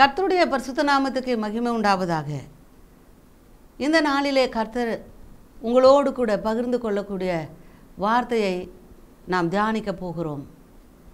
கர்த்தருடைய பரிசுத்த நாமத்துக்கு மகிமை உண்டாவதாக இந்த நாளிலே கர்த்தர் உங்களோடு கூட பகிர்ந்து கொள்ளக்கூடிய வார்த்தையை நாம் தியானிக்க போகிறோம்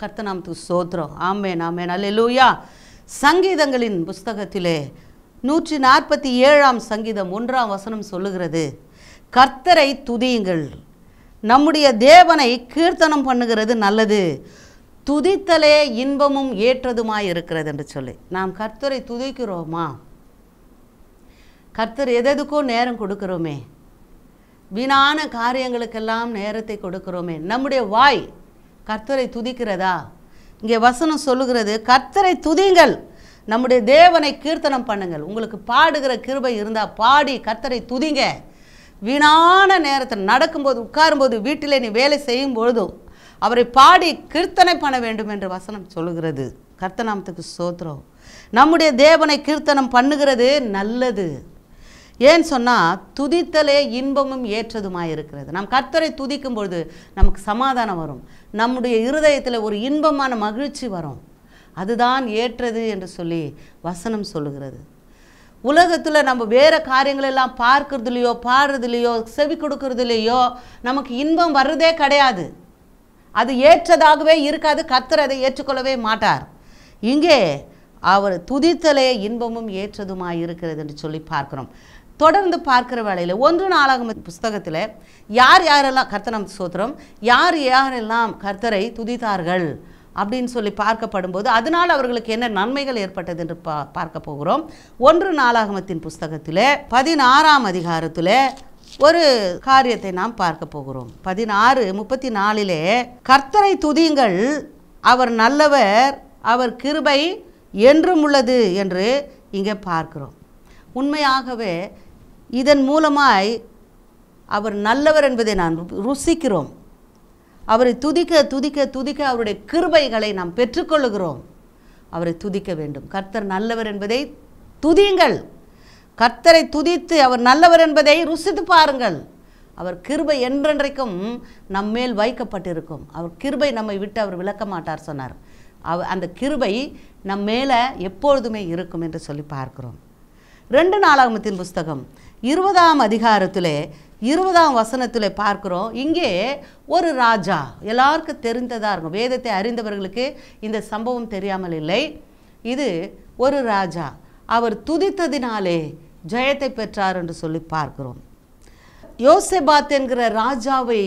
கர்த்த நாமத்துக்கு சோத்திரம் ஆமே நாமே நல்லூயா சங்கீதங்களின் புஸ்தகத்திலே நூற்றி நாற்பத்தி ஏழாம் சங்கீதம் ஒன்றாம் வசனம் சொல்லுகிறது கர்த்தரை துதியுங்கள் நம்முடைய தேவனை கீர்த்தனம் பண்ணுகிறது நல்லது துதித்தலே இன்பமும் ஏற்றதுமாய் இருக்கிறது என்று சொல்லி நாம் கர்த்தரை துதிக்கிறோமா கர்த்தர் எதெதுக்கோ நேரம் கொடுக்குறோமே வீணான காரியங்களுக்கெல்லாம் நேரத்தை கொடுக்கிறோமே நம்முடைய வாய் கர்த்தரை துதிக்கிறதா இங்கே வசனம் சொல்லுகிறது கர்த்தரை துதிங்கள் நம்முடைய தேவனை கீர்த்தனம் பண்ணுங்கள் உங்களுக்கு பாடுகிற கிருபை இருந்தால் பாடி கர்த்தரை துதிங்க வீணான நேரத்தில் நடக்கும்போது உட்காரும்போது வீட்டில் நீ வேலை செய்யும் பொழுதும் அவரை பாடி கீர்த்தனை பண்ண வேண்டும் என்று வசனம் சொல்லுகிறது கர்த்தநாமத்துக்கு சோத்திரம் நம்முடைய தேவனை கீர்த்தனம் பண்ணுகிறது நல்லது ஏன் சொன்னால் துதித்தலே இன்பமும் ஏற்றதுமாக இருக்கிறது நம் கர்த்தரை துதிக்கும் பொழுது நமக்கு சமாதானம் வரும் நம்முடைய இருதயத்தில் ஒரு இன்பமான மகிழ்ச்சி வரும் அதுதான் ஏற்றது என்று சொல்லி வசனம் சொல்லுகிறது உலகத்தில் நம்ம வேறு காரியங்களெல்லாம் பார்க்குறதுலையோ பாடுறதுலையோ செவி கொடுக்கறதுலையோ நமக்கு இன்பம் வர்றதே கிடையாது அது ஏற்றதாகவே இருக்காது கர்த்தர் அதை ஏற்றுக்கொள்ளவே மாட்டார் இங்கே அவர் துதித்தலே இன்பமும் ஏற்றதுமாக இருக்கிறது என்று சொல்லி பார்க்குறோம் தொடர்ந்து பார்க்குற வேலையில் ஒன்று நாளாகும் புஸ்தகத்தில் யார் யாரெல்லாம் கர்த்தனம் சோத்திரம் யார் யாரெல்லாம் கர்த்தரை துதித்தார்கள் அப்படின்னு சொல்லி பார்க்கப்படும் போது அதனால் அவர்களுக்கு என்ன நன்மைகள் ஏற்பட்டது என்று பா பார்க்க போகிறோம் ஒன்று நாளாகமத்தின் புஸ்தகத்தில் பதினாறாம் அதிகாரத்தில் ஒரு காரியத்தை நாம் பார்க்க போகிறோம் பதினாறு முப்பத்தி நாலிலே கர்த்தரை துதியுங்கள் அவர் நல்லவர் அவர் கிருபை என்றும் உள்ளது என்று இங்கே பார்க்கிறோம் உண்மையாகவே இதன் மூலமாய் அவர் நல்லவர் என்பதை நாம் ருசிக்கிறோம் அவரை துதிக்க துதிக்க துதிக்க அவருடைய கிருபைகளை நாம் பெற்றுக்கொள்கிறோம் அவரை துதிக்க வேண்டும் கர்த்தர் நல்லவர் என்பதை துதியுங்கள் கர்த்தரை துதித்து அவர் நல்லவர் என்பதை ருசித்து பாருங்கள் அவர் கிருபை என்றென்றைக்கும் நம்மேல் வைக்கப்பட்டிருக்கும் அவர் கிருபை நம்மை விட்டு அவர் விளக்க மாட்டார் சொன்னார் அவ அந்த கிருபை நம் மேலே எப்பொழுதுமே இருக்கும் என்று சொல்லி பார்க்கிறோம் ரெண்டு நாளாகமத்தின் புஸ்தகம் இருபதாம் அதிகாரத்திலே இருபதாம் வசனத்தில் பார்க்குறோம் இங்கே ஒரு ராஜா எல்லாருக்கும் தெரிந்ததாக இருக்கும் வேதத்தை அறிந்தவர்களுக்கு இந்த சம்பவம் தெரியாமல் இல்லை இது ஒரு ராஜா அவர் துதித்ததினாலே ஜெயத்தை பெற்றார் என்று சொல்லி பார்க்கிறோம் யோசெபாத் என்கிற ராஜாவை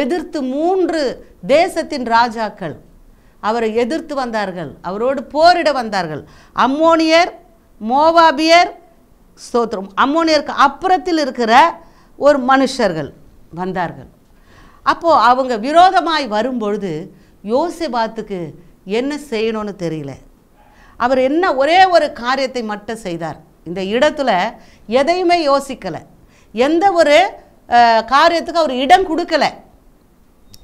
எதிர்த்து மூன்று தேசத்தின் ராஜாக்கள் அவரை எதிர்த்து வந்தார்கள் அவரோடு போரிட வந்தார்கள் அம்மோனியர் மோவாபியர் ஸ்தோத்திரம் அம்மோனியருக்கு அப்புறத்தில் இருக்கிற ஒரு மனுஷர்கள் வந்தார்கள் அப்போது அவங்க விரோதமாய் வரும்பொழுது யோசிபாத்துக்கு என்ன செய்யணும்னு தெரியல அவர் என்ன ஒரே ஒரு காரியத்தை மட்டும் செய்தார் இந்த இடத்துல எதையுமே யோசிக்கலை எந்த ஒரு காரியத்துக்கு அவர் இடம் கொடுக்கலை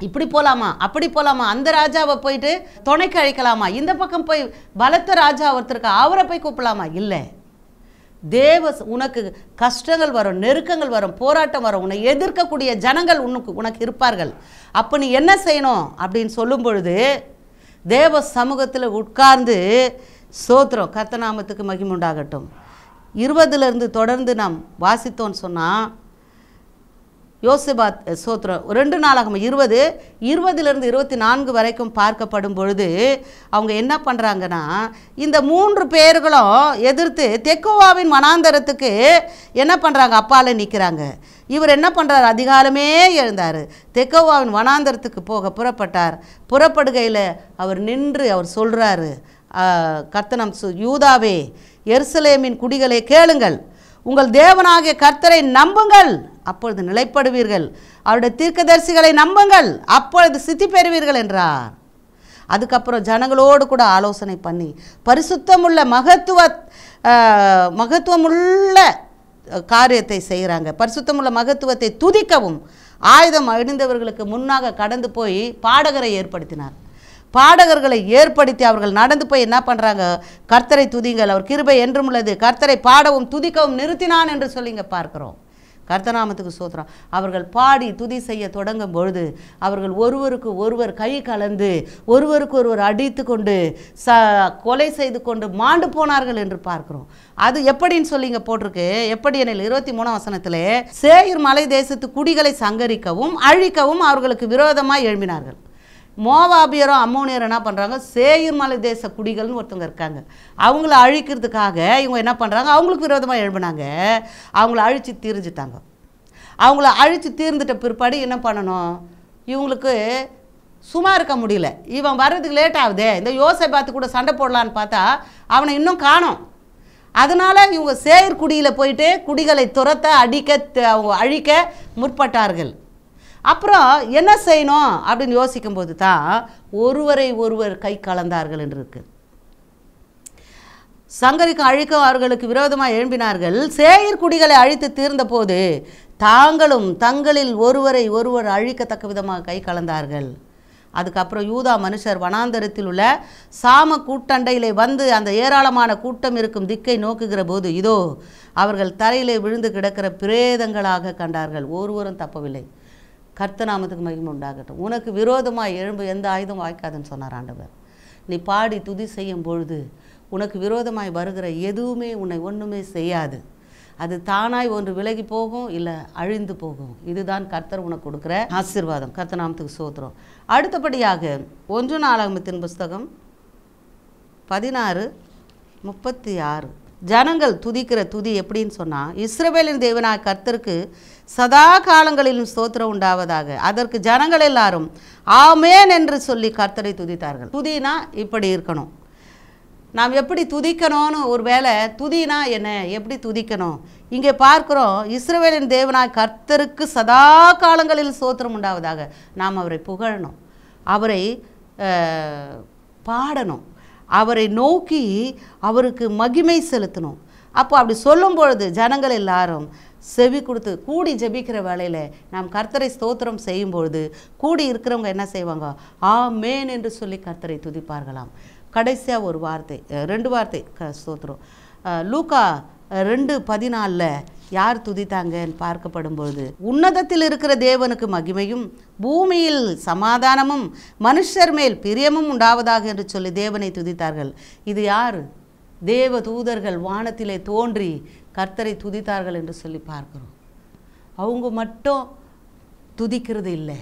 இப்படி போகலாமா அப்படி போகலாமா அந்த ராஜாவை போயிட்டு துணைக்கு அழைக்கலாமா இந்த பக்கம் போய் பலத்த ராஜா ஒருத்தருக்கு அவரை போய் கூப்பிடலாமா இல்லை தேவ உனக்கு கஷ்டங்கள் வரும் நெருக்கங்கள் வரும் போராட்டம் வரும் உன்னை எதிர்க்கக்கூடிய ஜனங்கள் உனக்கு உனக்கு இருப்பார்கள் அப்போ நீ என்ன செய்யணும் அப்படின்னு சொல்லும் பொழுது தேவ சமூகத்தில் உட்கார்ந்து சோத்திரம் கத்தநாமத்துக்கு மகிமுண்டாகட்டும் இருபதுலேருந்து தொடர்ந்து நாம் வாசித்தோன்னு சொன்னால் யோசிபாத் சோத்ரம் ரெண்டு நாளாகும் இருபது இருபதுலேருந்து இருபத்தி நான்கு வரைக்கும் பார்க்கப்படும் பொழுது அவங்க என்ன பண்ணுறாங்கன்னா இந்த மூன்று பேர்களும் எதிர்த்து தெக்கோவாவின் மனாந்தரத்துக்கு என்ன பண்ணுறாங்க அப்பால நிற்கிறாங்க இவர் என்ன பண்ணுறார் அதிகாலமே எழுந்தார் தெக்கோவாவின் வனாந்தரத்துக்கு போக புறப்பட்டார் புறப்படுகையில் அவர் நின்று அவர் சொல்கிறாரு கர்த்தனம் யூதாவே எருசலேமின் குடிகளே கேளுங்கள் உங்கள் தேவனாகிய கர்த்தரை நம்புங்கள் அப்பொழுது நிலைப்படுவீர்கள் அவருடைய தீர்க்கதரிசிகளை நம்புங்கள் அப்பொழுது சித்தி பெறுவீர்கள் என்றார் அதுக்கப்புறம் ஜனங்களோடு கூட ஆலோசனை பண்ணி பரிசுத்தமுள்ள மகத்துவ மகத்துவமுள்ள காரியத்தை செய்கிறாங்க பரிசுத்தமுள்ள மகத்துவத்தை துதிக்கவும் ஆயுதம் அணிந்தவர்களுக்கு முன்னாக கடந்து போய் பாடகரை ஏற்படுத்தினார் பாடகர்களை ஏற்படுத்தி அவர்கள் நடந்து போய் என்ன பண்ணுறாங்க கர்த்தரை துதிங்கள் அவர் கிருபை என்றும் உள்ளது கர்த்தரை பாடவும் துதிக்கவும் நிறுத்தினான் என்று சொல்லிங்க பார்க்குறோம் கர்த்தநாமத்துக்கு சோத்திரம் அவர்கள் பாடி துதி செய்ய தொடங்கும் பொழுது அவர்கள் ஒருவருக்கு ஒருவர் கை கலந்து ஒருவருக்கு ஒருவர் அடித்து கொண்டு ச கொலை செய்து கொண்டு மாண்டு போனார்கள் என்று பார்க்கிறோம் அது எப்படின்னு சொல்லி இங்கே போட்டிருக்கு எப்படி எனில் இருபத்தி மூணாம் வசனத்தில் சேயிர் மலை தேசத்து குடிகளை சங்கரிக்கவும் அழிக்கவும் அவர்களுக்கு விரோதமாக எழும்பினார்கள் மோவாபியரும் அம்மோனியரும் என்ன பண்ணுறாங்க சேயிர் மலை தேச குடிகள்னு ஒருத்தவங்க இருக்காங்க அவங்கள அழிக்கிறதுக்காக இவங்க என்ன பண்ணுறாங்க அவங்களுக்கு விரோதமாக எழுப்பினாங்க அவங்கள அழித்து தீர்ந்துட்டாங்க அவங்கள அழித்து தீர்ந்துட்ட பிற்பாடு என்ன பண்ணணும் இவங்களுக்கு சும்மா இருக்க முடியல இவன் வர்றதுக்கு லேட் ஆகுதே இந்த யோசை பார்த்து கூட சண்டை போடலான்னு பார்த்தா அவனை இன்னும் காணும் அதனால் இவங்க சேர் குடியில் போயிட்டு குடிகளை துரத்த அடிக்க அவங்க அழிக்க முற்பட்டார்கள் அப்புறம் என்ன செய்யணும் அப்படின்னு யோசிக்கும்போது தான் ஒருவரை ஒருவர் கை கலந்தார்கள் என்று இருக்குது சங்கரிக்கு அழிக்க அவர்களுக்கு விரோதமாக எழும்பினார்கள் சேயிர் குடிகளை அழித்து தீர்ந்த போது தாங்களும் தங்களில் ஒருவரை ஒருவர் அழிக்கத்தக்க விதமாக கை கலந்தார்கள் அதுக்கப்புறம் யூதா மனுஷர் வனாந்தரத்தில் உள்ள சாம கூட்டண்டையிலே வந்து அந்த ஏராளமான கூட்டம் இருக்கும் திக்கை நோக்குகிற போது இதோ அவர்கள் தரையிலே விழுந்து கிடக்கிற பிரேதங்களாக கண்டார்கள் ஒருவரும் தப்பவில்லை கர்த்த நாமத்துக்கு மகிமை உண்டாகட்டும் உனக்கு விரோதமாக எழும்பு எந்த ஆயுதம் வாய்க்காதுன்னு சொன்னார் ஆண்டவர் நீ பாடி துதி செய்யும் பொழுது உனக்கு விரோதமாய் வருகிற எதுவுமே உன்னை ஒன்றுமே செய்யாது அது தானாய் ஒன்று விலகி போகும் இல்லை அழிந்து போகும் இதுதான் கர்த்தர் உனக்கு கொடுக்குற ஆசீர்வாதம் கர்த்த நாமத்துக்கு சோத்திரம் அடுத்தபடியாக ஒன்று நாளாகமத்தின் புஸ்தகம் பதினாறு முப்பத்தி ஆறு ஜனங்கள் துதிக்கிற துதி எப்படின்னு சொன்னால் இஸ்ரவேலின் தேவனாக கர்த்தருக்கு சதா காலங்களிலும் ஸ்தோத்திரம் உண்டாவதாக அதற்கு ஜனங்கள் எல்லாரும் ஆமேன் என்று சொல்லி கர்த்தரை துதித்தார்கள் துதினா இப்படி இருக்கணும் நாம் எப்படி துதிக்கணும்னு ஒரு வேலை துதினா என்ன எப்படி துதிக்கணும் இங்கே பார்க்குறோம் இஸ்ரவேலின் தேவனாய் கர்த்தருக்கு சதா காலங்களில் சோத்திரம் உண்டாவதாக நாம் அவரை புகழணும் அவரை பாடணும் அவரை நோக்கி அவருக்கு மகிமை செலுத்தணும் அப்போ அப்படி சொல்லும் பொழுது ஜனங்கள் எல்லாரும் செவி கொடுத்து கூடி ஜபிக்கிற வேலையில் நாம் கர்த்தரை ஸ்தோத்திரம் செய்யும் பொழுது கூடி இருக்கிறவங்க என்ன செய்வாங்க ஆ மேன் என்று சொல்லி கர்த்தரை துதிப்பார்களாம் கடைசியாக ஒரு வார்த்தை ரெண்டு வார்த்தை க ஸ்தோத்திரம் லூக்கா ரெண்டு பதினாலில் யார் துதித்தாங்கன்னு பார்க்கப்படும் பொழுது உன்னதத்தில் இருக்கிற தேவனுக்கு மகிமையும் பூமியில் சமாதானமும் மனுஷர் மேல் பிரியமும் உண்டாவதாக என்று சொல்லி தேவனை துதித்தார்கள் இது யார் தேவ தூதர்கள் வானத்திலே தோன்றி கர்த்தரை துதித்தார்கள் என்று சொல்லி பார்க்கிறோம் அவங்க மட்டும் துதிக்கிறது இல்லை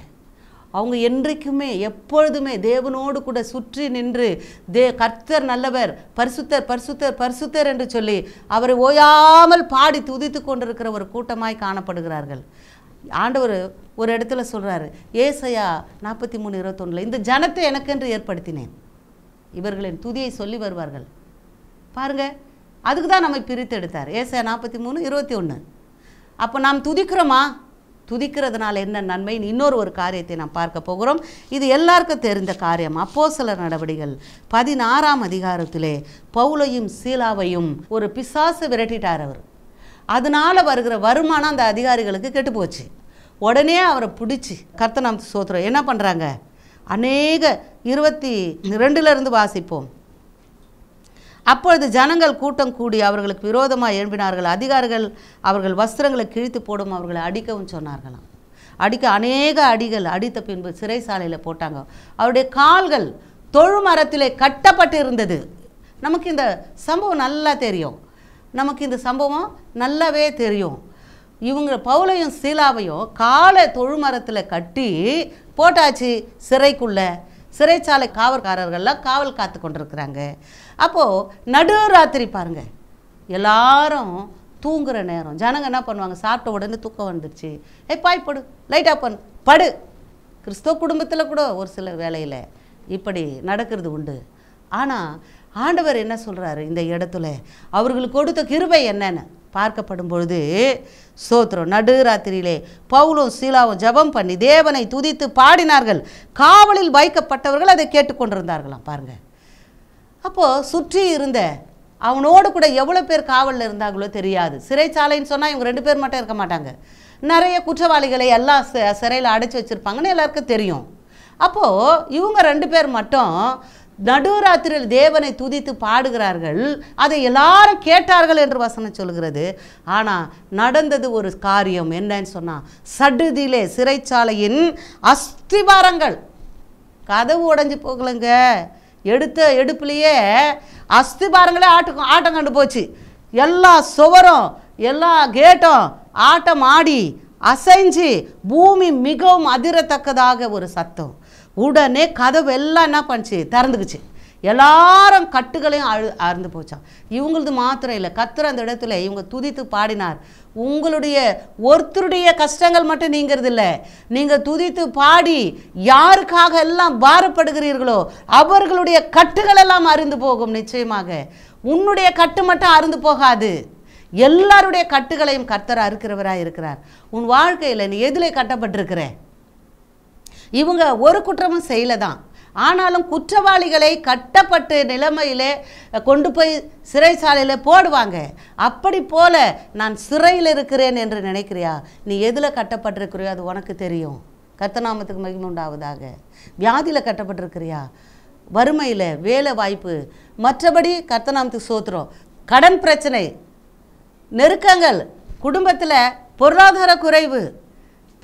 அவங்க என்றைக்குமே எப்பொழுதுமே தேவனோடு கூட சுற்றி நின்று தே கர்த்தர் நல்லவர் பரிசுத்தர் பரிசுத்தர் பரிசுத்தர் என்று சொல்லி அவரை ஓயாமல் பாடி துதித்து கொண்டிருக்கிற ஒரு கூட்டமாய் காணப்படுகிறார்கள் ஆண்டவர் ஒரு இடத்துல சொல்கிறாரு ஏசையா நாற்பத்தி மூணு இருபத்தொன்னில் இந்த ஜனத்தை எனக்கென்று ஏற்படுத்தினேன் இவர்களின் துதியை சொல்லி வருவார்கள் பாருங்கள் அதுக்கு தான் நம்மை பிரித்து எடுத்தார் ஏசையா நாற்பத்தி மூணு இருபத்தி ஒன்று அப்போ நாம் துதிக்கிறோமா துதிக்கிறதுனால என்ன நன்மைன்னு இன்னொரு ஒரு காரியத்தை நாம் பார்க்க போகிறோம் இது எல்லாருக்கும் தெரிந்த காரியம் அப்போ சில நடவடிகள் பதினாறாம் அதிகாரத்திலே பவுலையும் சீலாவையும் ஒரு பிசாசு விரட்டிட்டார் அவர் அதனால் வருகிற வருமானம் அந்த அதிகாரிகளுக்கு கெட்டு போச்சு உடனே அவரை பிடிச்சி கர்த்தநாம் சோத்திரம் என்ன பண்ணுறாங்க அநேக இருபத்தி ரெண்டுலேருந்து வாசிப்போம் அப்பொழுது ஜனங்கள் கூட்டம் கூடி அவர்களுக்கு விரோதமாக எழும்பினார்கள் அதிகாரிகள் அவர்கள் வஸ்திரங்களை கிழித்து போடும் அவர்களை அடிக்கவும் சொன்னார்களாம் அடிக்க அநேக அடிகள் அடித்த பின்பு சாலையில் போட்டாங்க அவருடைய கால்கள் தொழு மரத்திலே கட்டப்பட்டு இருந்தது நமக்கு இந்த சம்பவம் நல்லா தெரியும் நமக்கு இந்த சம்பவம் நல்லாவே தெரியும் இவங்க பவுலையும் சீலாவையும் காலை தொழுமரத்தில் கட்டி போட்டாச்சு சிறைக்குள்ளே சிறைச்சாலை காவல்காரர்கள்லாம் காவல் காத்து கொண்டிருக்கிறாங்க அப்போது நடுராத்திரி பாருங்கள் எல்லாரும் தூங்குகிற நேரம் ஜனங்க என்ன பண்ணுவாங்க சாப்பிட்ட உடனே தூக்கம் வந்துடுச்சு ஏய் பாய் படு லைட்டாக பண்ணு படு கிறிஸ்தவ குடும்பத்தில் கூட ஒரு சில வேலையில் இப்படி நடக்கிறது உண்டு ஆனால் ஆண்டவர் என்ன சொல்கிறாரு இந்த இடத்துல அவர்களுக்கு கொடுத்த கிருபை என்னென்னு பார்க்கப்படும் பொழுது சோத்திரம் நடுராத்திரியிலே பவுலும் சீலாவும் ஜபம் பண்ணி தேவனை துதித்து பாடினார்கள் காவலில் வைக்கப்பட்டவர்கள் அதை கேட்டுக்கொண்டிருந்தார்களாம் பாருங்கள் அப்போது சுற்றி இருந்த அவனோடு கூட எவ்வளோ பேர் காவலில் இருந்தாங்களோ தெரியாது சிறைச்சாலைன்னு சொன்னால் இவங்க ரெண்டு பேர் மட்டும் இருக்க மாட்டாங்க நிறைய குற்றவாளிகளை எல்லாம் சிறையில் அடைச்சி வச்சுருப்பாங்கன்னு எல்லாருக்கும் தெரியும் அப்போது இவங்க ரெண்டு பேர் மட்டும் நடுராத்திரியில் தேவனை துதித்து பாடுகிறார்கள் அதை எல்லாரும் கேட்டார்கள் என்று வசனம் சொல்கிறது ஆனால் நடந்தது ஒரு காரியம் என்னன்னு சொன்னால் சடுதியிலே சிறைச்சாலையின் அஸ்திபாரங்கள் கதவு உடஞ்சி போகலங்க எடுத்த எடுப்புலையே அஸ்திபாரங்களே ஆட்டம் ஆட்டம் கண்டு போச்சு எல்லா சுவரும் எல்லா கேட்டும் ஆட்டம் ஆடி அசைஞ்சு பூமி மிகவும் அதிரத்தக்கதாக ஒரு சத்தம் உடனே கதவு எல்லாம் என்ன பண்ணுச்சு திறந்துக்குச்சு எல்லாரும் கட்டுகளையும் அழு அறுந்து போச்சான் இவங்களது மாத்திரம் இல்லை கத்துற அந்த இடத்துல இவங்க துதித்து பாடினார் உங்களுடைய ஒருத்தருடைய கஷ்டங்கள் மட்டும் நீங்கிறது இல்லை நீங்கள் துதித்து பாடி யாருக்காக எல்லாம் பாரப்படுகிறீர்களோ அவர்களுடைய கட்டுகள் எல்லாம் அருந்து போகும் நிச்சயமாக உன்னுடைய கட்டு மட்டும் அருந்து போகாது எல்லாருடைய கட்டுகளையும் கர்த்தர் அறுக்கிறவராக இருக்கிறார் உன் வாழ்க்கையில் நீ எதிலே கட்டப்பட்டிருக்கிறேன் இவங்க ஒரு குற்றமும் செய்யலை தான் ஆனாலும் குற்றவாளிகளை கட்டப்பட்டு நிலைமையில் கொண்டு போய் சிறைச்சாலையில் போடுவாங்க அப்படி போல நான் சிறையில் இருக்கிறேன் என்று நினைக்கிறியா நீ எதில் கட்டப்பட்டிருக்கிறியோ அது உனக்கு தெரியும் கர்த்தநாமத்துக்கு மகிமை உண்டாவதாக வியாதியில் கட்டப்பட்டிருக்கிறியா வறுமையில் வேலை வாய்ப்பு மற்றபடி கர்த்தநாமத்துக்கு சோத்துறோம் கடன் பிரச்சனை நெருக்கங்கள் குடும்பத்தில் பொருளாதார குறைவு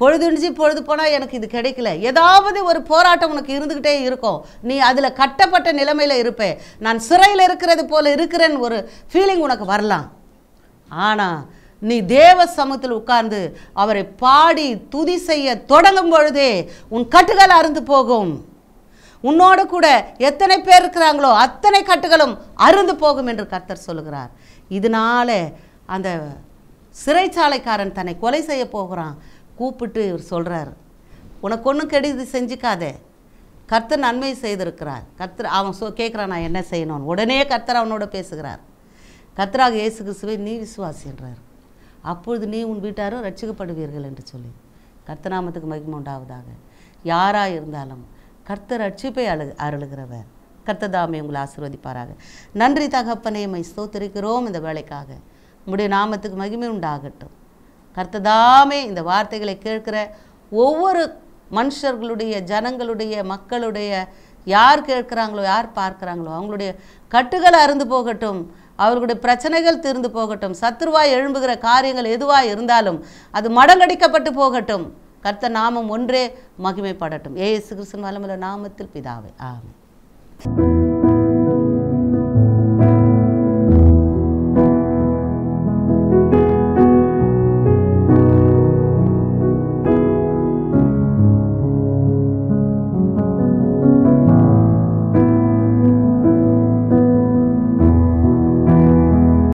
பொழுதுணிஞ்சு பொழுது போனால் எனக்கு இது கிடைக்கல ஏதாவது ஒரு போராட்டம் உனக்கு இருந்துக்கிட்டே இருக்கும் நீ அதில் கட்டப்பட்ட நிலைமையில் இருப்பேன் நான் சிறையில் இருக்கிறது போல் இருக்கிறேன்னு ஒரு ஃபீலிங் உனக்கு வரலாம் ஆனால் நீ தேவ சமூகத்தில் உட்கார்ந்து அவரை பாடி துதி செய்ய தொடங்கும் பொழுதே உன் கட்டுகள் அருந்து போகும் உன்னோடு கூட எத்தனை பேர் இருக்கிறாங்களோ அத்தனை கட்டுகளும் அருந்து போகும் என்று கர்த்தர் சொல்லுகிறார் இதனால அந்த சிறைச்சாலைக்காரன் தன்னை கொலை செய்ய போகிறான் கூப்பிட்டு இவர் சொல்கிறார் உனக்கு ஒன்றும் கெடுதி செஞ்சுக்காதே கர்த்தர் நன்மை செய்திருக்கிறார் கர்த்தர் அவன் சொ கேட்குறான் நான் என்ன செய்யணும்னு உடனே கர்த்தர் அவனோட பேசுகிறார் கர்த்தராக இயேசு கிறிஸ்துவை நீ விசுவாசின்றார் அப்பொழுது நீ உன் வீட்டாரும் ரட்சிக்கப்படுவீர்கள் என்று சொல்லி கர்த்தநாமத்துக்கு மகிமை உண்டாவதாக யாராக இருந்தாலும் கர்த்தர் ரட்சிப்பை அழு அருளுகிறவர் கர்த்ததாமே உங்களை ஆசிர்வதிப்பாராக நன்றி தகப்பனே மை ஸ்தோத்திருக்கிறோம் இந்த வேலைக்காக உங்களுடைய நாமத்துக்கு மகிமை உண்டாகட்டும் கர்த்ததாமே இந்த வார்த்தைகளை கேட்கிற ஒவ்வொரு மனுஷர்களுடைய ஜனங்களுடைய மக்களுடைய யார் கேட்குறாங்களோ யார் பார்க்குறாங்களோ அவங்களுடைய கட்டுகள் அருந்து போகட்டும் அவர்களுடைய பிரச்சனைகள் தீர்ந்து போகட்டும் சத்துருவாய் எழும்புகிற காரியங்கள் எதுவாக இருந்தாலும் அது மடங்கடிக்கப்பட்டு போகட்டும் கர்த்த நாமம் ஒன்றே மகிமைப்படட்டும் எஸ் கிருஷ்ணன் வல்லமல நாமத்தில் பிதாவை ஆமை